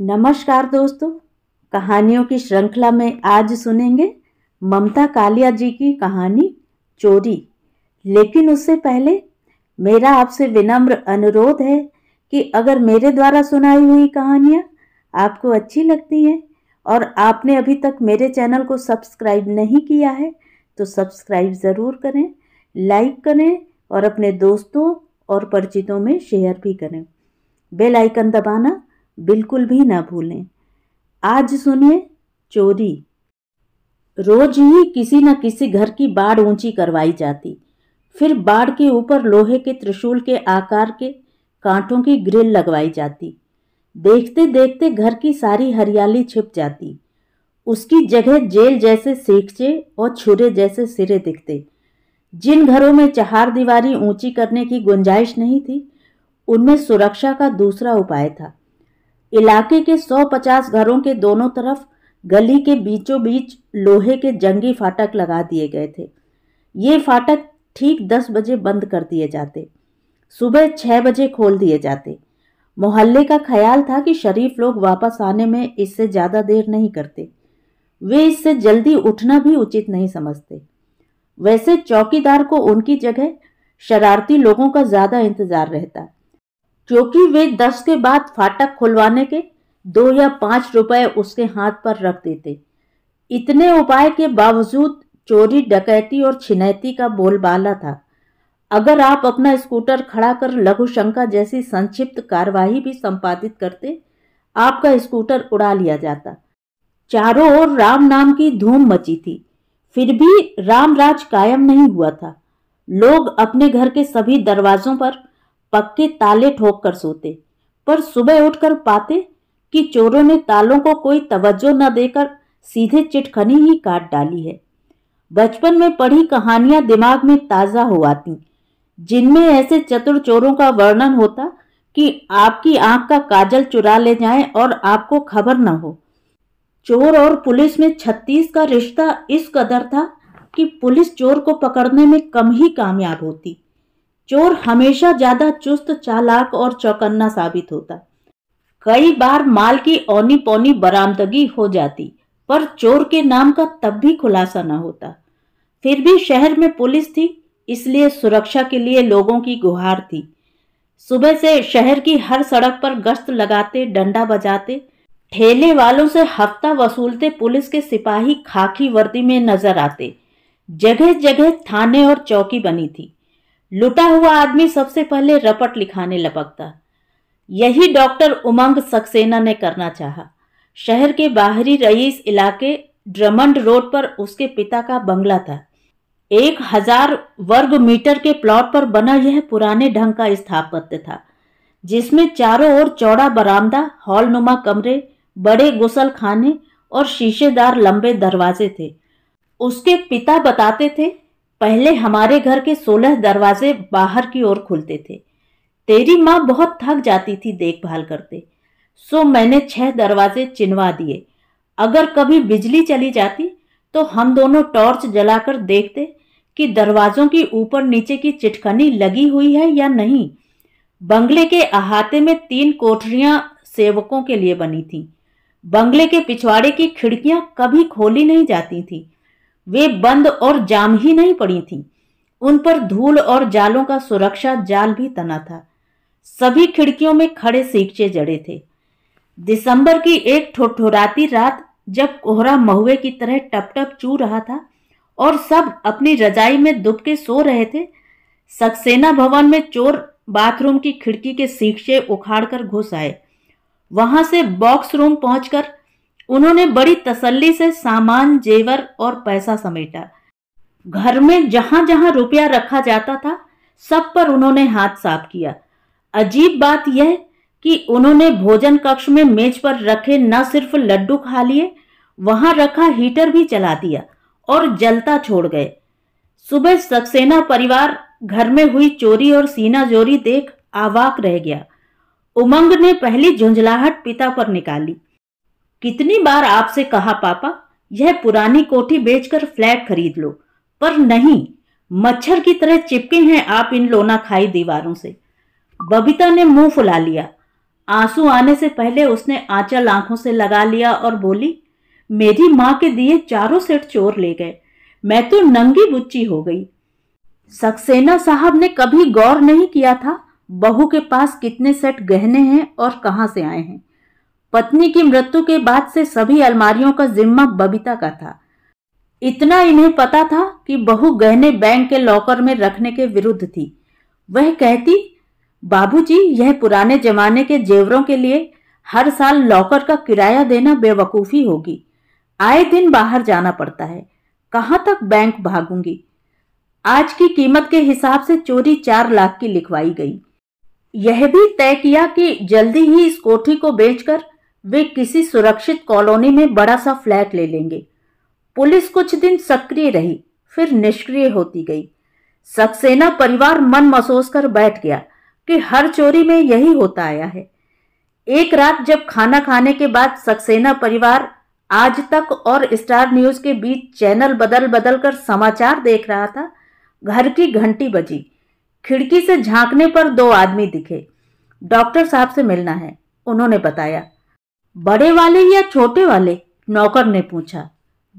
नमस्कार दोस्तों कहानियों की श्रृंखला में आज सुनेंगे ममता कालिया जी की कहानी चोरी लेकिन उससे पहले मेरा आपसे विनम्र अनुरोध है कि अगर मेरे द्वारा सुनाई हुई कहानियाँ आपको अच्छी लगती हैं और आपने अभी तक मेरे चैनल को सब्सक्राइब नहीं किया है तो सब्सक्राइब ज़रूर करें लाइक करें और अपने दोस्तों और परिचितों में शेयर भी करें बेल आइकन दबाना बिल्कुल भी ना भूलें आज सुनिए चोरी रोज ही किसी न किसी घर की बाढ़ ऊंची करवाई जाती फिर बाढ़ के ऊपर लोहे के त्रिशूल के आकार के कांटों की ग्रिल लगवाई जाती देखते देखते घर की सारी हरियाली छिप जाती उसकी जगह जेल जैसे सीखचे और छुरे जैसे सिरे दिखते जिन घरों में चहार दीवारी ऊंची करने की गुंजाइश नहीं थी उनमें सुरक्षा का दूसरा उपाय था इलाके के 150 घरों के दोनों तरफ गली के बीचों बीच लोहे के जंगी फाटक लगा दिए गए थे ये फाटक ठीक 10 बजे बंद कर दिए जाते सुबह 6 बजे खोल दिए जाते मोहल्ले का ख्याल था कि शरीफ लोग वापस आने में इससे ज़्यादा देर नहीं करते वे इससे जल्दी उठना भी उचित नहीं समझते वैसे चौकीदार को उनकी जगह शरारती लोगों का ज़्यादा इंतज़ार रहता क्योंकि वे दस के बाद फाटक खुलवाने के दो या पांच रुपए उसके हाथ पर रख देते इतने उपाय के बावजूद चोरी डकैती और छिनैती का बोलबाला था अगर आप अपना स्कूटर खड़ा कर लघु शंका जैसी संक्षिप्त कार्यवाही भी संपादित करते आपका स्कूटर उड़ा लिया जाता चारों ओर राम नाम की धूम मची थी फिर भी रामराज कायम नहीं हुआ था लोग अपने घर के सभी दरवाजों पर पक्के ताले ठोक कर सोते पर सुबह उठकर पाते कि चोरों ने तालों को कोई तवज्जो न देकर सीधे चिटखनी ही काट डाली है बचपन में पढ़ी कहानियां दिमाग में ताज़ा हो आती जिनमें ऐसे चतुर चोरों का वर्णन होता कि आपकी आंख का काजल चुरा ले जाए और आपको खबर न हो चोर और पुलिस में छत्तीस का रिश्ता इस कदर था कि पुलिस चोर को पकड़ने में कम ही कामयाब होती चोर हमेशा ज्यादा चुस्त चालाक और चौकन्ना साबित होता कई बार माल की औनी पौनी बरामदगी हो जाती पर चोर के नाम का तब भी खुलासा न होता फिर भी शहर में पुलिस थी इसलिए सुरक्षा के लिए लोगों की गुहार थी सुबह से शहर की हर सड़क पर गश्त लगाते डंडा बजाते ठेले वालों से हफ्ता वसूलते पुलिस के सिपाही खाकी वर्दी में नजर आते जगह जगह थाने और चौकी बनी थी लुटा हुआ आदमी सबसे पहले रपट लिखाने लपकता यही डॉक्टर उमंग सक्सेना ने करना चाहा शहर के बाहरी रईस इलाके ड्रमंड रोड पर उसके पिता का बंगला था एक हजार वर्ग मीटर के प्लॉट पर बना यह पुराने ढंग का स्थापत्य था जिसमें चारों ओर चौड़ा बरामदा हॉलनुमा कमरे बड़े गुसल खाने और शीशेदार लंबे दरवाजे थे उसके पिता बताते थे पहले हमारे घर के सोलह दरवाजे बाहर की ओर खुलते थे तेरी माँ बहुत थक जाती थी देखभाल करते सो मैंने छह दरवाजे चिनवा दिए अगर कभी बिजली चली जाती तो हम दोनों टॉर्च जलाकर देखते कि दरवाजों की ऊपर नीचे की चिटकनी लगी हुई है या नहीं बंगले के अहाते में तीन कोठरियां सेवकों के लिए बनी थी बंगले के पिछवाड़े की खिड़कियां कभी खोली नहीं जाती थीं वे बंद और जाम ही नहीं पड़ी थी उन पर धूल और जालों का सुरक्षा जाल भी तना था सभी खिड़कियों में खड़े सीखचे जड़े थे दिसंबर की एक ठोठुराती रात जब कोहरा महुए की तरह टप टप चू रहा था और सब अपनी रजाई में दुबके सो रहे थे सक्सेना भवन में चोर बाथरूम की खिड़की के सीखचे उखाड़कर घुस आए वहां से बॉक्स रूम पहुंचकर उन्होंने बड़ी तसल्ली से सामान जेवर और पैसा समेटा घर में जहां जहां रुपया रखा जाता था सब पर उन्होंने हाथ साफ किया अजीब बात यह कि उन्होंने भोजन कक्ष में मेज पर रखे न सिर्फ लड्डू खा लिए वहां रखा हीटर भी चला दिया और जलता छोड़ गए सुबह सक्सेना परिवार घर में हुई चोरी और सीना जोरी देख आवाक रह गया उमंग ने पहली झुंझलाहट पिता पर निकाली कितनी बार आपसे कहा पापा यह पुरानी कोठी बेचकर फ्लैट खरीद लो पर नहीं मच्छर की तरह चिपके हैं आप इन लोना खाई दीवारों से बबीता ने मुंह फुला लिया आंसू आने से पहले उसने आंचल आंखों से लगा लिया और बोली मेरी माँ के दिए चारों सेट चोर ले गए मैं तो नंगी बुच्ची हो गई सक्सेना साहब ने कभी गौर नहीं किया था बहू के पास कितने सेट गहने हैं और कहाँ से आए हैं पत्नी की मृत्यु के बाद से सभी अलमारियों का जिम्मा बबीता का था इतना इन्हें पता था कि बहू गहने बैंक के लॉकर में रखने के विरुद्ध थी वह कहती बाबूजी यह पुराने जमाने के जेवरों के लिए हर साल लॉकर का किराया देना बेवकूफ़ी होगी आए दिन बाहर जाना पड़ता है कहाँ तक बैंक भागूंगी आज की कीमत के हिसाब से चोरी चार लाख की लिखवाई गई यह भी तय किया कि जल्दी ही इस कोठी को बेचकर वे किसी सुरक्षित कॉलोनी में बड़ा सा फ्लैट ले लेंगे पुलिस कुछ दिन सक्रिय रही फिर निष्क्रिय होती गई सक्सेना परिवार मन महसूस कर बैठ गया कि हर चोरी में यही होता आया है एक रात जब खाना खाने के बाद सक्सेना परिवार आज तक और स्टार न्यूज के बीच चैनल बदल बदल कर समाचार देख रहा था घर की घंटी बजी खिड़की से झांकने पर दो आदमी दिखे डॉक्टर साहब से मिलना है उन्होंने बताया बड़े वाले या छोटे वाले नौकर ने पूछा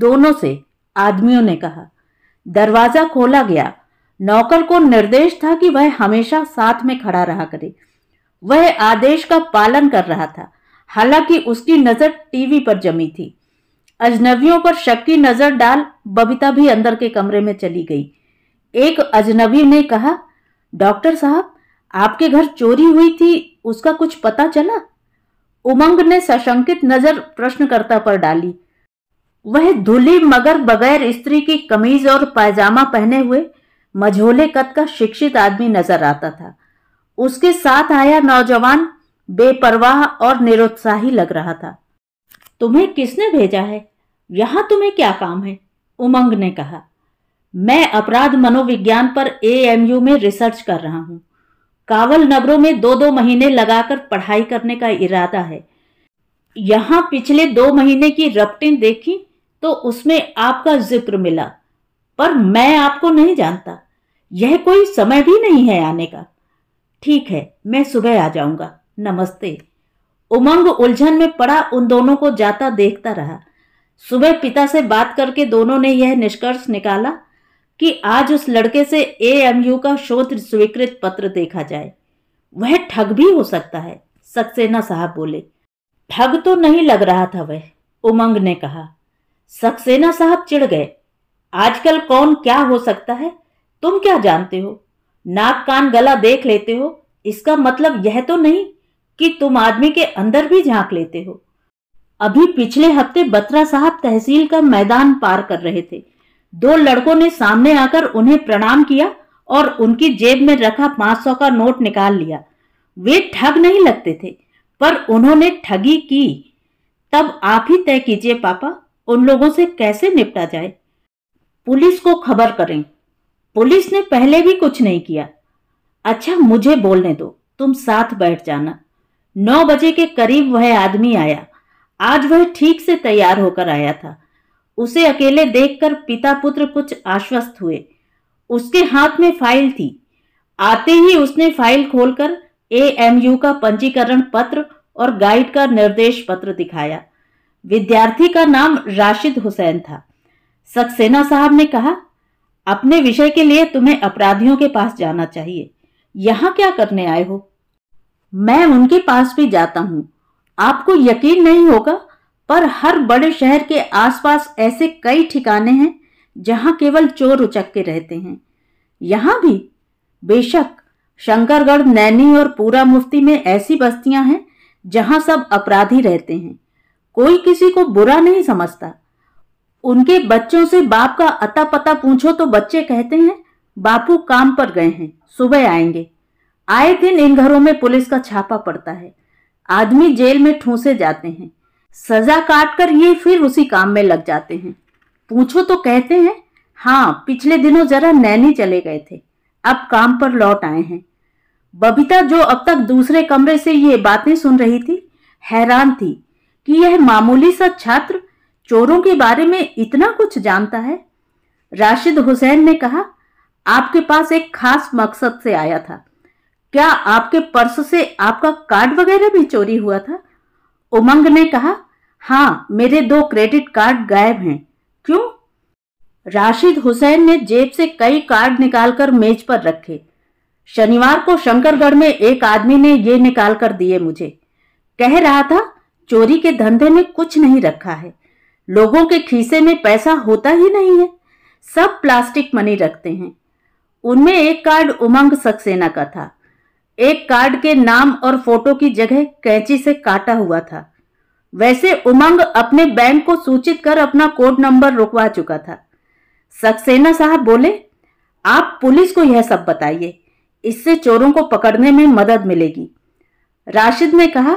दोनों से आदमियों ने कहा दरवाजा खोला गया नौकर को निर्देश था कि वह हमेशा साथ में खड़ा रहा करे वह आदेश का पालन कर रहा था हालांकि उसकी नजर टीवी पर जमी थी अजनबियों पर शक की नजर डाल बबीता भी अंदर के कमरे में चली गई एक अजनबी ने कहा डॉक्टर साहब आपके घर चोरी हुई थी उसका कुछ पता चला उमंग ने सशंकित नजर प्रश्नकर्ता पर डाली वह धुली मगर बगैर स्त्री की कमीज और पायजामा पहने हुए मझोले कद का शिक्षित आदमी नजर आता था उसके साथ आया नौजवान बेपरवाह और निरुत्साही लग रहा था तुम्हें किसने भेजा है यहाँ तुम्हें क्या काम है उमंग ने कहा मैं अपराध मनोविज्ञान पर एएमयू में रिसर्च कर रहा हूँ कावल नगरों में दो दो महीने लगाकर पढ़ाई करने का इरादा है यहां पिछले दो महीने की रपटें देखी तो उसमें आपका जिक्र मिला पर मैं आपको नहीं जानता यह कोई समय भी नहीं है आने का ठीक है मैं सुबह आ जाऊंगा नमस्ते उमंग उलझन में पड़ा उन दोनों को जाता देखता रहा सुबह पिता से बात करके दोनों ने यह निष्कर्ष निकाला कि आज उस लड़के से एएमयू का शोध स्वीकृत पत्र देखा जाए वह ठग भी हो सकता है सक्सेना साहब बोले ठग तो नहीं लग रहा था वह उमंग ने कहा सक्सेना साहब चिढ़ गए आजकल कौन क्या हो सकता है तुम क्या जानते हो नाक कान गला देख लेते हो इसका मतलब यह तो नहीं कि तुम आदमी के अंदर भी झांक लेते हो अभी पिछले हफ्ते बत्रा साहब तहसील का मैदान पार कर रहे थे दो लड़कों ने सामने आकर उन्हें प्रणाम किया और उनकी जेब में रखा पांच सौ का नोट निकाल लिया वे ठग नहीं लगते थे पर उन्होंने ठगी की तब आप ही तय कीजिए पापा उन लोगों से कैसे निपटा जाए पुलिस को खबर करें पुलिस ने पहले भी कुछ नहीं किया अच्छा मुझे बोलने दो तुम साथ बैठ जाना नौ बजे के करीब वह आदमी आया आज वह ठीक से तैयार होकर आया था उसे अकेले देखकर पिता पुत्र कुछ आश्वस्त हुए उसके हाथ में फाइल थी आते ही उसने फाइल खोलकर एएमयू का पंजीकरण पत्र और गाइड का निर्देश पत्र दिखाया विद्यार्थी का नाम राशिद हुसैन था सक्सेना साहब ने कहा अपने विषय के लिए तुम्हें अपराधियों के पास जाना चाहिए यहाँ क्या करने आए हो मैं उनके पास भी जाता हूँ आपको यकीन नहीं होगा पर हर बड़े शहर के आसपास ऐसे कई ठिकाने हैं जहां केवल चोर उचक के रहते हैं यहां भी बेशक शंकरगढ़ नैनी और पूरा मुफ्ती में ऐसी बस्तियां हैं जहां सब अपराधी रहते हैं कोई किसी को बुरा नहीं समझता उनके बच्चों से बाप का अता पता पूछो तो बच्चे कहते हैं बापू काम पर गए हैं सुबह आएंगे आए दिन इन घरों में पुलिस का छापा पड़ता है आदमी जेल में ठूसे जाते हैं सजा काट कर ये फिर उसी काम में लग जाते हैं पूछो तो कहते हैं हाँ पिछले दिनों जरा नैनी चले गए थे अब काम पर लौट आए हैं बबीता जो अब तक दूसरे कमरे से ये बातें सुन रही थी हैरान थी कि यह मामूली सा छात्र चोरों के बारे में इतना कुछ जानता है राशिद हुसैन ने कहा आपके पास एक खास मकसद से आया था क्या आपके पर्स से आपका कार्ड वगैरह भी चोरी हुआ था उमंग ने कहा हाँ मेरे दो क्रेडिट कार्ड गायब हैं क्यों राशिद हुसैन ने जेब से कई कार्ड निकालकर मेज पर रखे शनिवार को शंकरगढ़ में एक आदमी ने ये निकाल कर दिए मुझे कह रहा था चोरी के धंधे में कुछ नहीं रखा है लोगों के खीसे में पैसा होता ही नहीं है सब प्लास्टिक मनी रखते हैं उनमें एक कार्ड उमंग सक्सेना का था एक कार्ड के नाम और फोटो की जगह कैंची से काटा हुआ था वैसे उमंग अपने बैंक को सूचित कर अपना कोड नंबर रुकवा चुका था सक्सेना साहब बोले आप पुलिस को यह सब बताइए इससे चोरों को पकड़ने में मदद मिलेगी राशिद ने कहा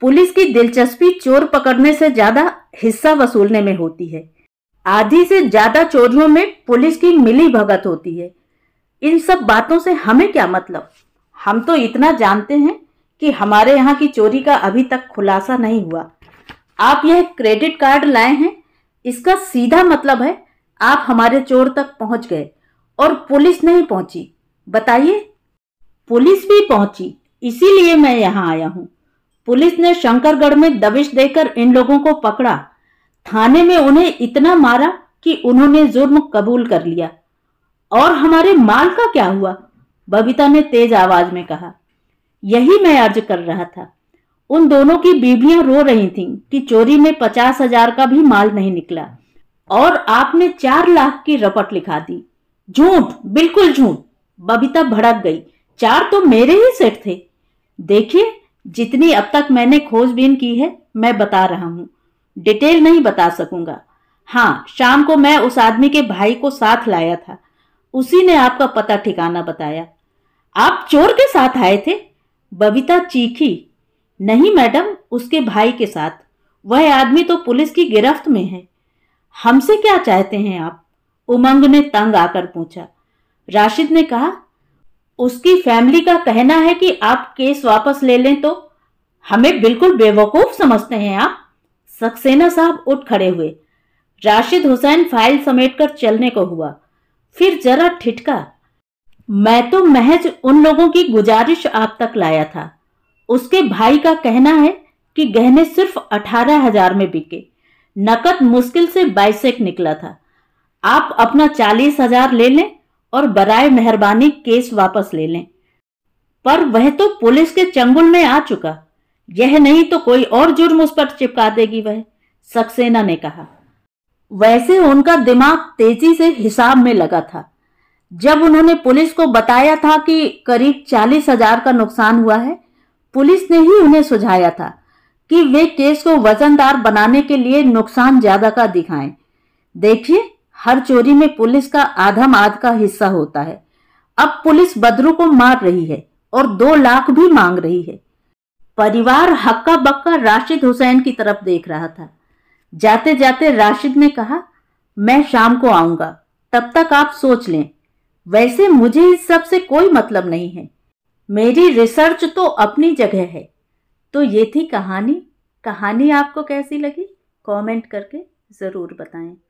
पुलिस की दिलचस्पी चोर पकड़ने से ज्यादा हिस्सा वसूलने में होती है आधी से ज्यादा चोरियों में पुलिस की मिली भगत होती है इन सब बातों से हमें क्या मतलब हम तो इतना जानते हैं कि हमारे यहाँ की चोरी का अभी तक खुलासा नहीं हुआ आप यह क्रेडिट कार्ड लाए हैं इसका सीधा मतलब है आप हमारे चोर तक पहुँच गए और पुलिस नहीं पहुँची बताइए पुलिस भी पहुँची इसीलिए मैं यहाँ आया हूँ पुलिस ने शंकरगढ़ में दबिश देकर इन लोगों को पकड़ा थाने में उन्हें इतना मारा कि उन्होंने जुर्म कबूल कर लिया और हमारे माल का क्या हुआ बबीता ने तेज आवाज में कहा यही मैं अर्ज कर रहा था उन दोनों की बीबियां रो रही थीं कि चोरी में पचास हजार का भी माल नहीं निकला और आपने चार लाख की रपट लिखा दी झूठ बिल्कुल झूठ बबीता भड़क गई चार तो मेरे ही सेट थे देखिए जितनी अब तक मैंने खोजबीन की है मैं बता रहा हूँ डिटेल नहीं बता सकूंगा हाँ शाम को मैं उस आदमी के भाई को साथ लाया था उसी ने आपका पता ठिकाना बताया आप चोर के साथ आए थे बबीता चीखी नहीं मैडम उसके भाई के साथ वह आदमी तो पुलिस की गिरफ्त में है हमसे क्या चाहते हैं आप उमंग ने तंग आकर पूछा राशिद ने कहा उसकी फैमिली का कहना है कि आप केस वापस ले लें तो हमें बिल्कुल बेवकूफ समझते हैं आप सक्सेना साहब उठ खड़े हुए राशिद हुसैन फाइल समेटकर चलने को हुआ फिर जरा ठिठका मैं तो महज उन लोगों की गुजारिश आप तक लाया था उसके भाई का कहना है कि गहने सिर्फ अठारह हजार में बिके नकद मुश्किल से बाइसेक निकला था आप अपना चालीस हजार ले लें और बराए मेहरबानी केस वापस ले लें पर वह तो पुलिस के चंगुल में आ चुका यह नहीं तो कोई और जुर्म उस पर चिपका देगी वह सक्सेना ने कहा वैसे उनका दिमाग तेजी से हिसाब में लगा था जब उन्होंने पुलिस को बताया था कि करीब चालीस हजार का नुकसान हुआ है पुलिस ने ही उन्हें सुझाया था कि वे केस को वजनदार बनाने के लिए नुकसान ज्यादा का दिखाएं। देखिए हर चोरी में पुलिस का आधम आध का हिस्सा होता है अब पुलिस बदरू को मार रही है और दो लाख भी मांग रही है परिवार हक्का बक्का राशिद हुसैन की तरफ देख रहा था जाते जाते राशिद ने कहा मैं शाम को आऊंगा तब तक आप सोच लें वैसे मुझे इस सब से कोई मतलब नहीं है मेरी रिसर्च तो अपनी जगह है तो ये थी कहानी कहानी आपको कैसी लगी कमेंट करके ज़रूर बताएं